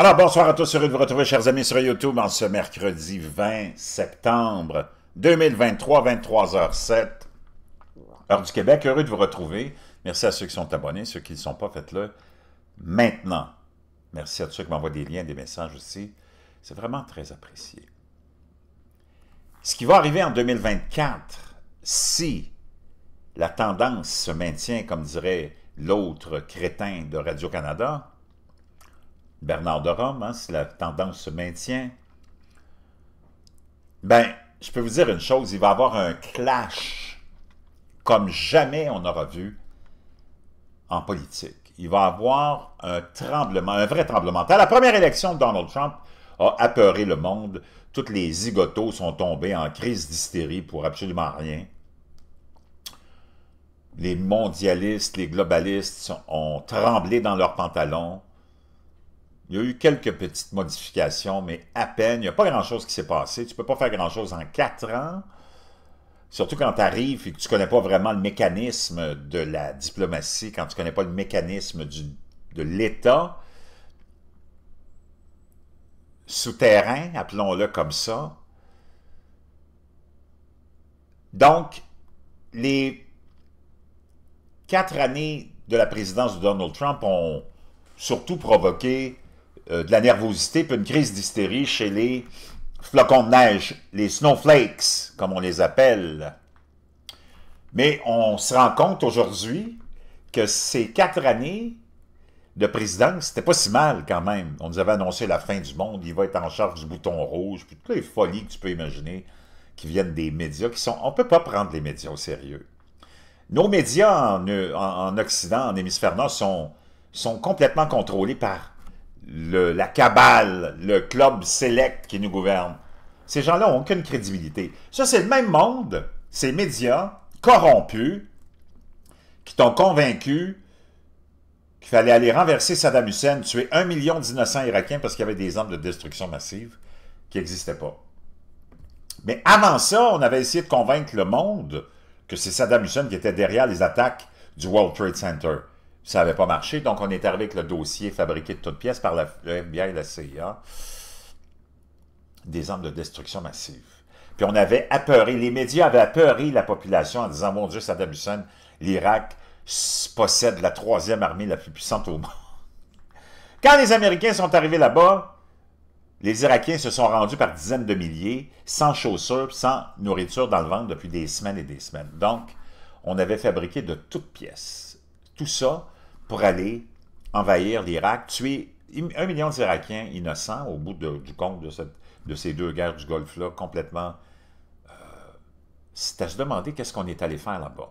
Alors, bonsoir à tous, heureux de vous retrouver, chers amis, sur YouTube en ce mercredi 20 septembre 2023, 23h07, heure du Québec. Heureux de vous retrouver. Merci à ceux qui sont abonnés, ceux qui ne sont pas, faites-le maintenant. Merci à tous ceux qui m'envoient des liens, des messages aussi. C'est vraiment très apprécié. Ce qui va arriver en 2024, si la tendance se maintient, comme dirait l'autre crétin de Radio-Canada, Bernard de Rome, hein, si la tendance se maintient, ben, je peux vous dire une chose, il va y avoir un clash comme jamais on aura vu en politique. Il va y avoir un tremblement, un vrai tremblement. la première élection, Donald Trump a apeuré le monde. Toutes les zigotos sont tombés en crise d'hystérie pour absolument rien. Les mondialistes, les globalistes ont tremblé dans leurs pantalons. Il y a eu quelques petites modifications, mais à peine. Il n'y a pas grand-chose qui s'est passé. Tu ne peux pas faire grand-chose en quatre ans. Surtout quand tu arrives et que tu ne connais pas vraiment le mécanisme de la diplomatie, quand tu ne connais pas le mécanisme de l'État souterrain, appelons-le comme ça. Donc, les quatre années de la présidence de Donald Trump ont surtout provoqué euh, de la nervosité puis une crise d'hystérie chez les flocons de neige, les snowflakes, comme on les appelle. Mais on se rend compte aujourd'hui que ces quatre années de présidence, c'était pas si mal quand même. On nous avait annoncé la fin du monde, il va être en charge du bouton rouge, puis toutes les folies que tu peux imaginer qui viennent des médias, qui sont... On peut pas prendre les médias au sérieux. Nos médias en, Occident, en hémisphère nord, sont, sont complètement contrôlés par la cabale, le club select qui nous gouverne. Ces gens-là n'ont aucune crédibilité. Ça, c'est le même monde, ces médias corrompus, qui t'ont convaincu qu'il fallait aller renverser Saddam Hussein, tuer un million d'innocents irakiens parce qu'il y avait des armes de destruction massive qui n'existaient pas. Mais avant ça, on avait essayé de convaincre le monde que c'est Saddam Hussein qui était derrière les attaques du World Trade Center. Ça n'avait pas marché, donc on est arrivé avec le dossier fabriqué de toutes pièces par la, le FBI et la CIA des armes de destruction massive. Puis on avait apeuré, les médias avaient apeuré la population en disant, mon Dieu, Saddam Hussein, l'Irak possède la troisième armée la plus puissante au monde. Quand les Américains sont arrivés là-bas, les Irakiens se sont rendus par dizaines de milliers, sans chaussures, sans nourriture dans le ventre depuis des semaines et des semaines. Donc, on avait fabriqué de toutes pièces tout ça pour aller envahir l'Irak, tuer un million d'Irakiens innocents au bout du compte de, de, ces deux guerres du Golfe-là, complètement... Euh, c'est à se demander qu'est-ce qu'on est allé faire là-bas.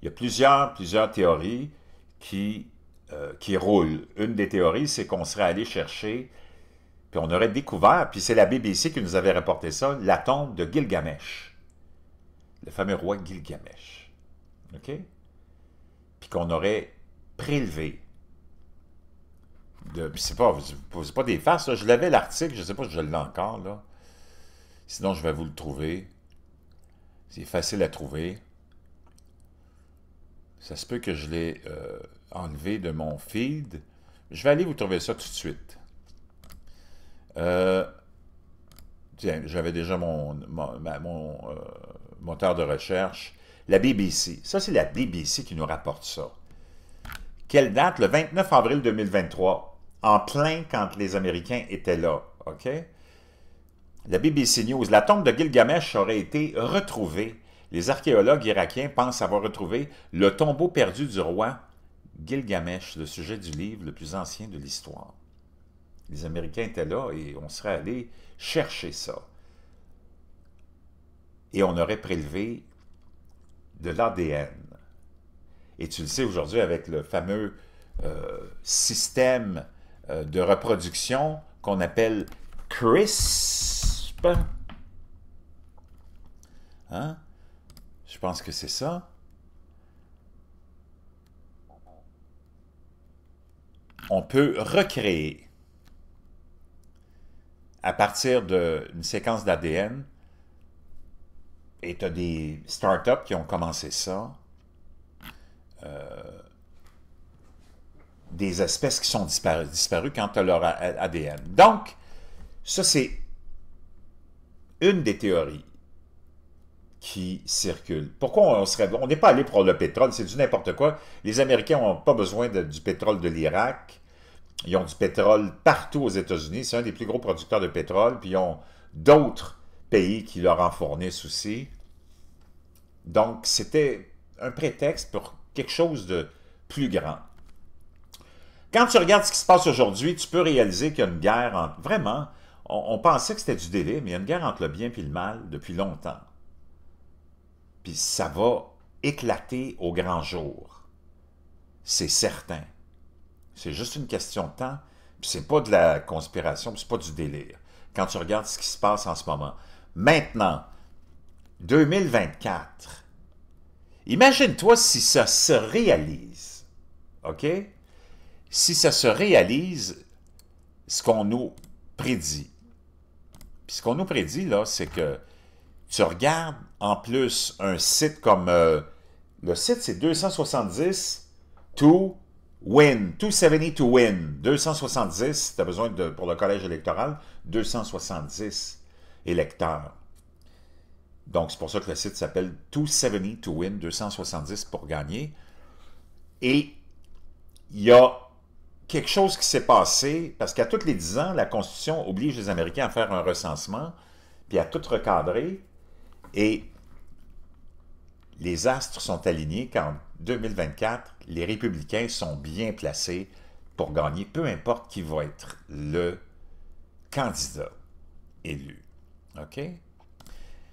Il y a plusieurs, plusieurs théories qui, euh, qui roulent. Une des théories, c'est qu'on serait allé chercher, puis on aurait découvert, puis c'est la BBC qui nous avait rapporté ça, la tombe de Gilgamesh, le fameux roi Gilgamesh. OK puis qu'on aurait prélevé de. C'est pas, c'est pas des faces, je l'avais l'article, je ne sais pas si je l'ai encore, là. Sinon, je vais vous le trouver. C'est facile à trouver. Ça se peut que je l'ai euh, enlevé de mon feed. Je vais aller vous trouver ça tout de suite. Euh, tiens, j'avais déjà mon, mon, mon euh, moteur de recherche la BBC. Ça, c'est la BBC qui nous rapporte ça. Quelle date? Le 29 avril 2023, en plein quand les Américains étaient là. OK? La BBC News. La tombe de Gilgamesh aurait été retrouvée. Les archéologues irakiens pensent avoir retrouvé le tombeau perdu du roi Gilgamesh, le sujet du livre le plus ancien de l'histoire. Les Américains étaient là et on serait allé chercher ça. Et on aurait prélevé de l'ADN. Et tu le sais aujourd'hui avec le fameux euh, système euh, de reproduction qu'on appelle CRISP. Hein? Je pense que c'est ça. On peut recréer à partir d'une séquence d'ADN et tu as des startups qui ont commencé ça. Euh, des espèces qui sont disparues, quant quand tu as leur ADN. Donc, ça, c'est une des théories qui circulent. Pourquoi on serait... On n'est pas allé pour le pétrole, c'est du n'importe quoi. Les Américains n'ont pas besoin du pétrole de l'Irak. Ils ont du pétrole partout aux États-Unis. C'est un des plus gros producteurs de pétrole. Puis ils ont d'autres pays qui leur en fournissent aussi. Donc, c'était un prétexte pour quelque chose de plus grand. Quand tu regardes ce qui se passe aujourd'hui, tu peux réaliser qu'il y a une guerre entre... Vraiment, on, pensait que c'était du délire, mais il y a une guerre entre le bien et le mal depuis longtemps. Puis ça va éclater au grand jour. C'est certain. C'est juste une question de temps. Puis c'est pas de la conspiration, c'est pas du délire. Quand tu regardes ce qui se passe en ce moment, Maintenant, 2024. Imagine-toi si ça se réalise. OK? Si ça se réalise, ce qu'on nous prédit. Puis ce qu'on nous prédit, là, c'est que tu regardes en plus un site comme... Euh, le site, c'est 270 to win. 270 to win. 270, tu as besoin de, pour le collège électoral, 270 électeurs. Donc, c'est pour ça que le site s'appelle 270 to win, 270 pour gagner. Et il y a quelque chose qui s'est passé, parce qu'à tous les 10 ans, la Constitution oblige les Américains à faire un recensement, puis à tout recadrer, et les astres sont alignés qu'en 2024, les républicains sont bien placés pour gagner, peu importe qui va être le candidat élu. OK?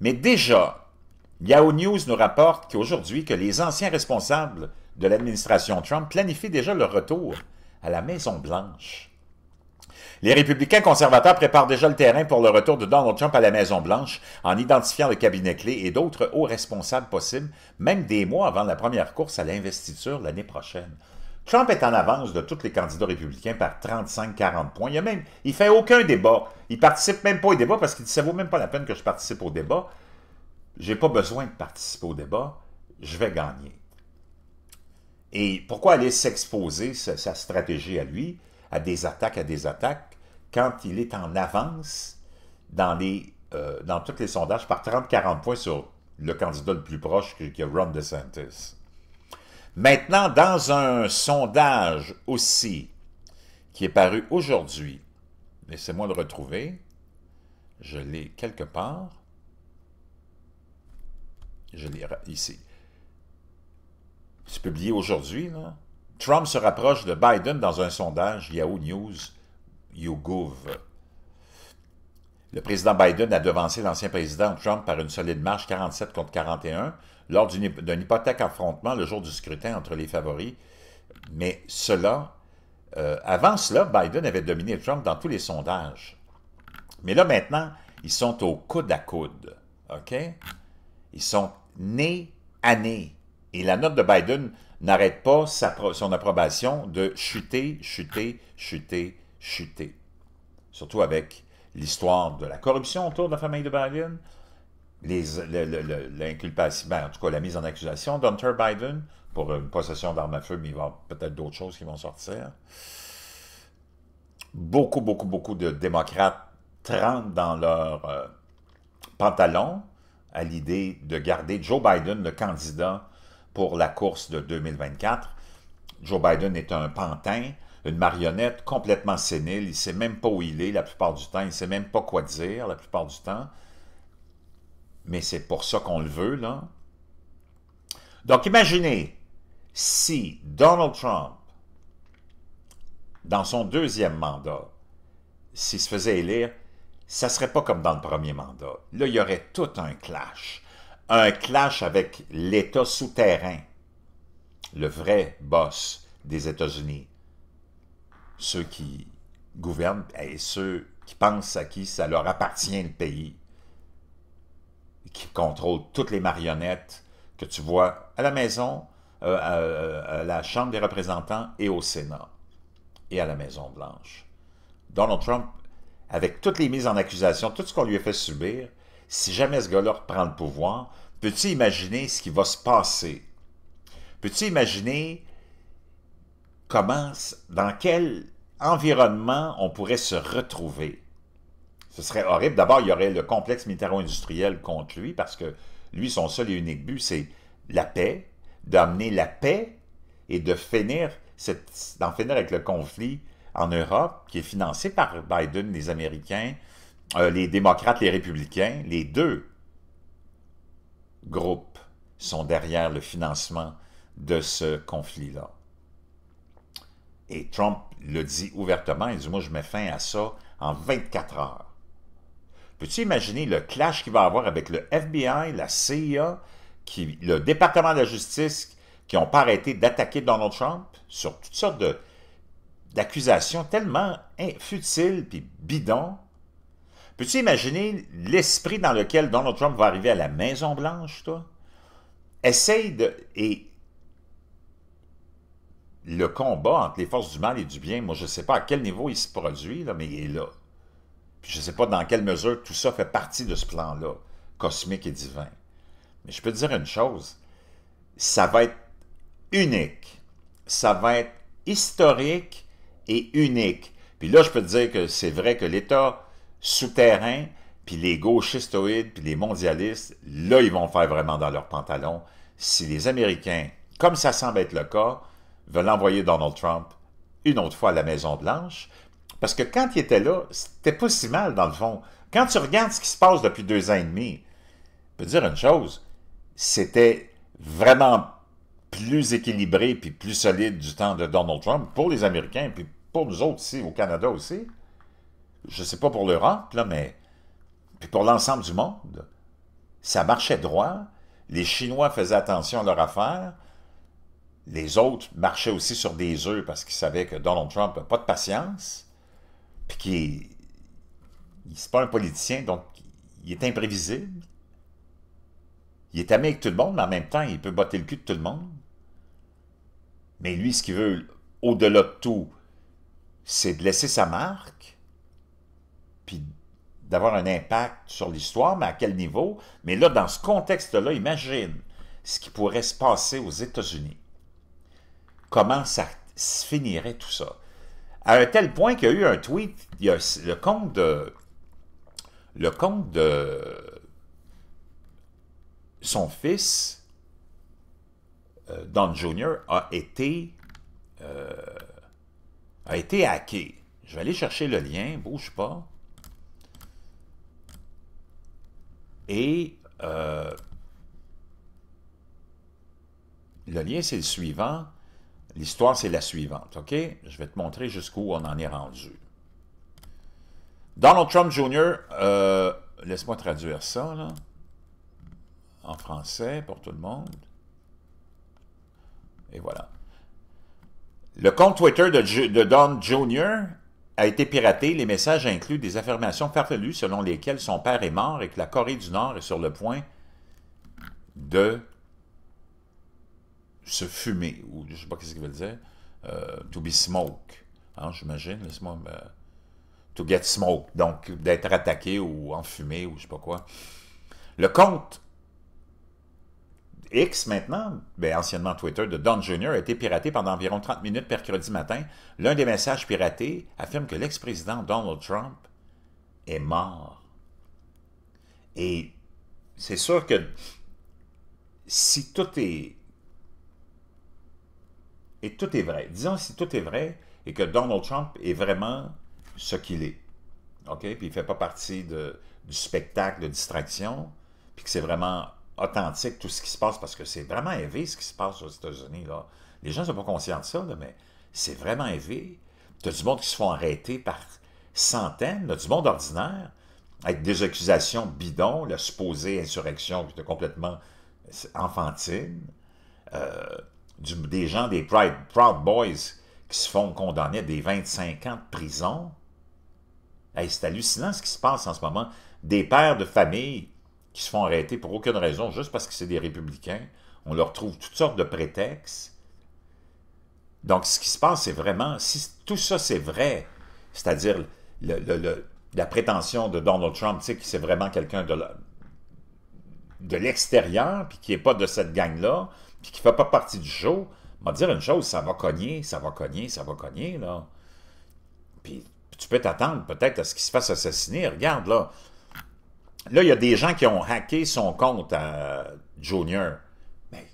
Mais déjà, Yahoo News nous rapporte qu'aujourd'hui, que les anciens responsables de l'administration Trump planifient déjà leur retour à la Maison-Blanche. Les républicains conservateurs préparent déjà le terrain pour le retour de Donald Trump à la Maison-Blanche en identifiant le cabinet clé et d'autres hauts responsables possibles, même des mois avant la première course à l'investiture l'année prochaine. Trump est en avance de tous les candidats républicains par 35-40 points. Il ne même, il fait aucun débat. Il participe même pas aux débats parce qu'il dit ça vaut même pas la peine que je participe au débat. J'ai pas besoin de participer au débat. Je vais gagner. Et pourquoi aller s'exposer sa, stratégie à lui, à des attaques, à des attaques, quand il est en avance dans les euh, dans tous les sondages par 30-40 points sur le candidat le plus proche qui est Ron DeSantis? Maintenant, dans un sondage aussi, qui est paru aujourd'hui, laissez-moi le retrouver, je l'ai quelque part, je l'ai ici, c'est publié aujourd'hui, Trump se rapproche de Biden dans un sondage Yahoo News YouGov. Le président Biden a devancé l'ancien président Trump par une solide marche 47 contre 41 lors d'un hypothèque affrontement le jour du scrutin entre les favoris. Mais cela, euh, avant cela, Biden avait dominé Trump dans tous les sondages. Mais là, maintenant, ils sont au coude à coude. OK? Ils sont nés à nés. Et la note de Biden n'arrête pas son approbation de chuter, chuter, chuter, chuter. Surtout avec l'histoire de la corruption autour de la famille de Biden, l'inculpation, ben, en tout cas la mise en accusation d'Hunter Biden pour une possession d'armes à feu, mais il va y avoir peut-être d'autres choses qui vont sortir. Beaucoup, beaucoup, beaucoup de démocrates trempent dans leur euh, pantalon à l'idée de garder Joe Biden le candidat pour la course de 2024. Joe Biden est un pantin, une marionnette complètement sénile. Il ne sait même pas où il est la plupart du temps. Il ne sait même pas quoi dire la plupart du temps mais c'est pour ça qu'on le veut, là. Donc, imaginez si Donald Trump, dans son deuxième mandat, s'il se faisait élire, ça serait pas comme dans le premier mandat. Là, il y aurait tout un clash. Un clash avec l'État souterrain, le vrai boss des États-Unis. Ceux qui gouvernent et ceux qui pensent à qui ça leur appartient le pays qui contrôle toutes les marionnettes que tu vois à la maison, euh, euh, euh, à, la Chambre des représentants et au Sénat et à la Maison-Blanche. Donald Trump, avec toutes les mises en accusation, tout ce qu'on lui a fait subir, si jamais ce gars-là reprend le pouvoir, peux-tu imaginer ce qui va se passer? Peux-tu imaginer comment, dans quel environnement on pourrait se retrouver? Ce serait horrible. D'abord, il y aurait le complexe militaro-industriel contre lui parce que lui, son seul et unique but, c'est la paix, d'amener la paix et de finir d'en finir avec le conflit en Europe qui est financé par Biden, les Américains, euh, les démocrates, les républicains. Les deux groupes sont derrière le financement de ce conflit-là. Et Trump le dit ouvertement, il dit « Moi, je mets fin à ça en 24 heures. » Peux-tu imaginer le clash qu'il va avoir avec le FBI, la CIA, le département de la justice, qui n'ont pas arrêté d'attaquer Donald Trump sur toutes sortes d'accusations tellement futiles puis bidons? Peux-tu imaginer l'esprit dans lequel Donald Trump va arriver à la Maison-Blanche, toi? Essaye de... Et le combat entre les forces du mal et du bien, moi, je ne sais pas à quel niveau il se produit, mais il est là. Puis je ne sais pas dans quelle mesure tout ça fait partie de ce plan-là, cosmique et divin. Mais je peux te dire une chose, ça va être unique. Ça va être historique et unique. Puis là, je peux te dire que c'est vrai que l'État souterrain, puis les gauchistoïdes, puis les mondialistes, là, ils vont faire vraiment dans leurs pantalons si les Américains, comme ça semble être le cas, veulent envoyer Donald Trump une autre fois à la Maison-Blanche, parce que quand il était là, c'était pas si mal dans le fond. Quand tu regardes ce qui se passe depuis deux ans et demi, je peux te dire une chose, c'était vraiment plus équilibré puis plus solide du temps de Donald Trump pour les Américains puis pour nous autres ici au Canada aussi. Je sais pas pour l'Europe là, mais puis pour l'ensemble du monde, ça marchait droit. Les Chinois faisaient attention à leurs affaires. Les autres marchaient aussi sur des œufs parce qu'ils savaient que Donald Trump n'a pas de patience puis qui pas un politicien, donc il est imprévisible. Il est ami avec tout le monde, mais en même temps, il peut botter le cul de tout le monde. Mais lui, ce qu'il veut, au-delà de tout, c'est de laisser sa marque, puis d'avoir un impact sur l'histoire, mais à quel niveau? Mais là, dans ce contexte-là, imagine ce qui pourrait se passer aux États-Unis. Comment ça se finirait tout ça? à un tel point qu'il y a eu un tweet, le compte de... Le compte de... Son fils, euh, Don Jr., a été... Euh, a été hacké. Je vais aller chercher le lien, bouge pas. Et... Euh, le lien, c'est le suivant. L'histoire, c'est la suivante, OK? Je vais te montrer jusqu'où on en est rendu. Donald Trump Jr., euh, laisse-moi traduire ça, là, en français pour tout le monde. Et voilà. Le compte Twitter de, de Don Jr. a été piraté. Les messages incluent des affirmations farfelues selon lesquelles son père est mort et que la Corée du Nord est sur le point de se fumer, ou je ne sais pas ce qu'il veut dire, euh, to be smoke, hein, j'imagine, laisse-moi, ben, to get smoke, donc d'être attaqué ou enfumé ou je ne sais pas quoi. Le compte X maintenant, ben anciennement Twitter, de Don Jr. a été piraté pendant environ 30 minutes mercredi matin. L'un des messages piratés affirme que l'ex-président Donald Trump est mort. Et c'est sûr que si tout est et tout est vrai. Disons si tout est vrai et que Donald Trump est vraiment ce qu'il est. OK? Puis il ne fait pas partie de, du spectacle de distraction, puis que c'est vraiment authentique tout ce qui se passe, parce que c'est vraiment élevé ce qui se passe aux États-Unis. Les gens ne sont pas conscients de ça, mais c'est vraiment élevé. Tu as du monde qui se font arrêter par centaines, du monde ordinaire, avec des accusations bidon, la supposée insurrection qui était complètement euh, enfantine. Euh, des gens des Proud Boys qui se font condamner à des 25 ans de prison. c'est hallucinant ce qui se passe en ce moment. Des pères de famille qui se font arrêter pour aucune raison, juste parce que c'est des républicains. On leur trouve toutes sortes de prétextes. Donc, ce qui se passe, c'est vraiment, si tout ça c'est vrai, c'est-à-dire la prétention de Donald Trump, tu sais, que c'est vraiment quelqu'un de, de l'extérieur, puis qui n'est pas de cette gang-là, puis qui ne fait pas partie du show, m'a dire une chose, ça va cogner, ça va cogner, ça va cogner, là. Puis tu peux t'attendre peut-être à ce qu'il se fasse assassiner. Regarde, là. Là, il y a des gens qui ont hacké son compte à Junior. Mais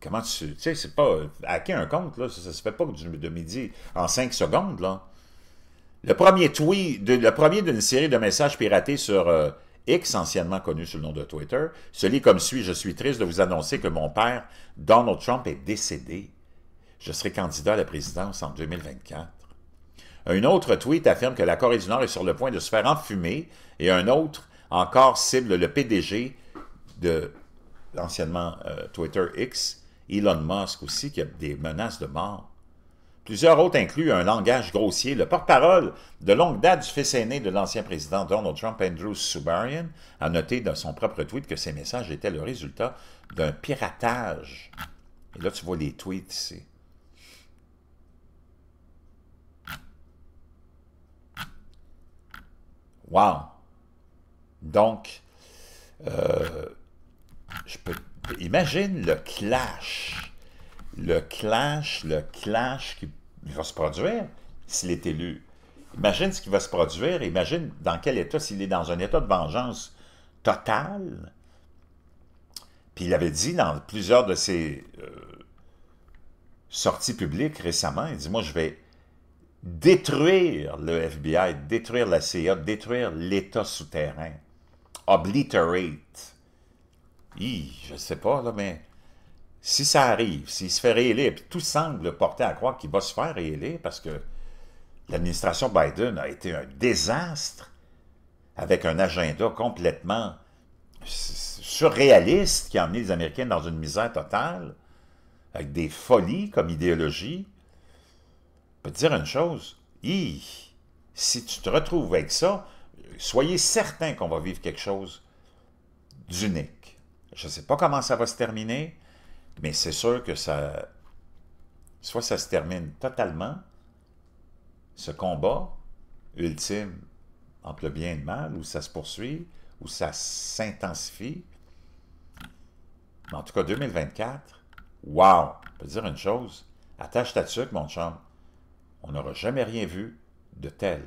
comment tu... Tu sais, c'est pas... Hacker un compte, là, ça, ne se fait pas de midi en cinq secondes, là. Le premier tweet, le premier d'une série de messages piratés sur... Euh, X, anciennement connu sous le nom de Twitter, se lit comme suit Je suis triste de vous annoncer que mon père, Donald Trump, est décédé. Je serai candidat à la présidence en 2024. Un autre tweet affirme que la Corée du Nord est sur le point de se faire enfumer et un autre encore cible le PDG de l'anciennement euh, Twitter X, Elon Musk aussi, qui a des menaces de mort. Plusieurs autres incluent un langage grossier. Le porte-parole de longue date du fils aîné de l'ancien président Donald Trump, Andrew Subarian, a noté dans son propre tweet que ces messages étaient le résultat d'un piratage. Et là, tu vois les tweets ici. Wow! Donc, euh, je peux... Imagine le clash. Le clash, le clash qui il va se produire s'il est élu. Imagine ce qui va se produire, imagine dans quel état, s'il est dans un état de vengeance totale. Puis il avait dit dans plusieurs de ses euh, sorties publiques récemment, il dit, moi je vais détruire le FBI, détruire la CIA, détruire l'État souterrain, obliterate. Hi, je sais pas, là, mais si ça arrive, s'il se fait réélire, puis tout semble porter à croire qu'il va se faire réélire parce que l'administration Biden a été un désastre avec un agenda complètement surréaliste qui a emmené les Américains dans une misère totale, avec des folies comme idéologie. Je peux dire une chose, si tu te retrouves avec ça, soyez certain qu'on va vivre quelque chose d'unique. Je ne sais pas comment ça va se terminer, mais c'est sûr que ça... Soit ça se termine totalement, ce combat ultime entre le bien et le mal, ou ça se poursuit, ou ça s'intensifie. Mais en tout cas, 2024, wow! Je peux dire une chose, attache ta tuque, mon chum. On n'aura jamais rien vu de tel.